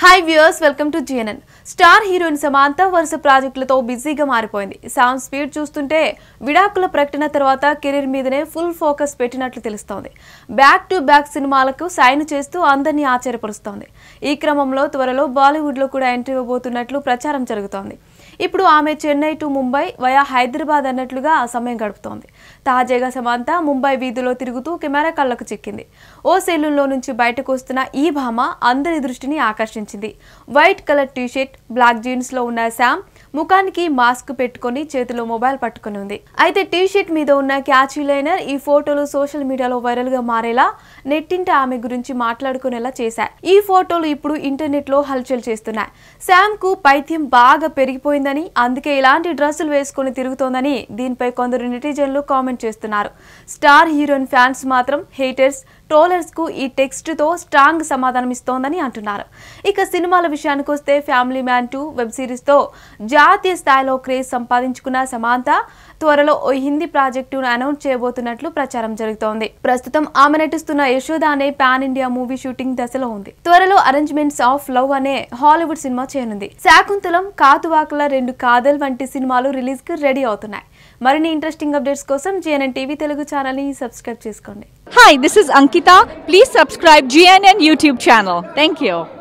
Hi viewers welcome to GNN star heroine Samantha వరుస ప్రాజెక్టులతో బిజీగా మారిపోయింది సాంగ్ స్పీడ్ చూస్తుంటే విడాకుల ప్రకటన తర్వాత కెరీర్ మీదనే ఫుల్ ఫోకస్ పెట్టినట్లు తెలుస్తోంది బ్యాక్ టు బ్యాక్ సినిమాలకు సైన్ చేస్తూ అందరినీ ఆశ్చర్యపరుస్తోంది ఈ క్రమంలో త్వరలో బాలీవుడ్లో కూడా ఎంట్రీ ఇవ్వబోతున్నట్లు ప్రచారం జరుగుతోంది ఇప్పుడు ఆమె చెన్నై టు ముంబై వయా హైదరాబాద్ అన్నట్లుగా ఆ సమయం గడుపుతోంది తాజాగా సమాంత ముంబై వీధిలో తిరుగుతూ కెమెరా కళ్ళకు చిక్కింది ఓ సెలూన్లో నుంచి బయటకు వస్తున్న ఈ భామ అందరి దృష్టిని ఆకర్షించింది వైట్ కలర్ టీషర్ట్ బ్లాక్ జీన్స్లో ఉన్న శామ్ ముఖానికి మాస్క్ పెట్టుకుని చేతిలో మొబైల్ పట్టుకుని ఉంది అయితే టీ షర్ట్ మీద ఉన్న క్యాచీ లైనర్ ఈ ఫోటోలు సోషల్ మీడియాలో వైరల్ గా మారేలా నెట్టింట ఆమె గురించి మాట్లాడుకునేలా చేశారు ఈ ఫోటోలు ఇప్పుడు ఇంటర్నెట్ లో హల్చల్ చేస్తున్నాయి శామ్ కు పైత్యం బాగా పెరిగిపోయిందని అందుకే ఇలాంటి డ్రెస్సులు వేసుకుని తిరుగుతోందని దీనిపై కొందరు నెటిజన్లు కామెంట్ చేస్తున్నారు స్టార్ హీరోయిన్ ఫ్యాన్స్ మాత్రం హేటర్స్ కు ఈ టెక్స్ట్తో స్ట్రాంగ్ సమాధానమిస్తోందని అంటున్నారు ఇక సినిమాల విషయానికి వస్తే ఫ్యామిలీ మ్యాన్ టూ వెబ్ సిరీస్తో జాతీయ స్థాయిలో క్రేజ్ సంపాదించుకున్న సమాంత త్వరలో ఓ హిందీ ప్రాజెక్టును అనౌన్స్ చేయబోతున్నట్లు ప్రచారం జరుగుతోంది ప్రస్తుతం ఆమె నటిస్తున్న యశోద అనే పాన్ ఇండియా మూవీ షూటింగ్ దశలో ఉంది త్వరలో అరేంజ్మెంట్స్ ఆఫ్ లవ్ అనే హాలీవుడ్ సినిమా చేయనుంది శాకుంతలం కాతువాకుల రెండు కాదల్ వంటి సినిమాలు రిలీజ్కి రెడీ అవుతున్నాయి మరిన్ని ఇంట్రెస్టింగ్ అప్డేట్స్ కోసం జేఎన్ టీవీ తెలుగు ఛానల్ని సబ్స్క్రైబ్ చేసుకోండి Hi, this is Ankita. Please subscribe GNN YouTube channel. Thank you.